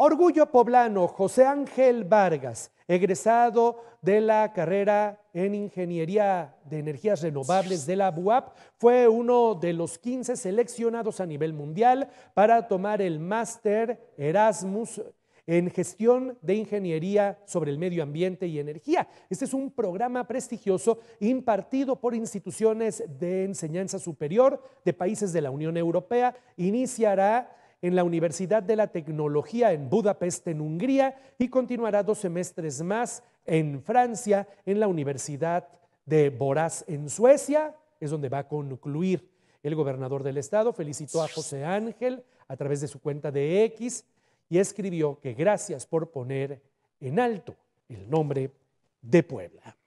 Orgullo poblano, José Ángel Vargas, egresado de la carrera en Ingeniería de Energías Renovables de la BUAP, fue uno de los 15 seleccionados a nivel mundial para tomar el máster Erasmus en gestión de ingeniería sobre el medio ambiente y energía. Este es un programa prestigioso impartido por instituciones de enseñanza superior de países de la Unión Europea. Iniciará en la Universidad de la Tecnología en Budapest, en Hungría, y continuará dos semestres más en Francia, en la Universidad de Boraz, en Suecia, es donde va a concluir. El gobernador del estado felicitó a José Ángel a través de su cuenta de X y escribió que gracias por poner en alto el nombre de Puebla.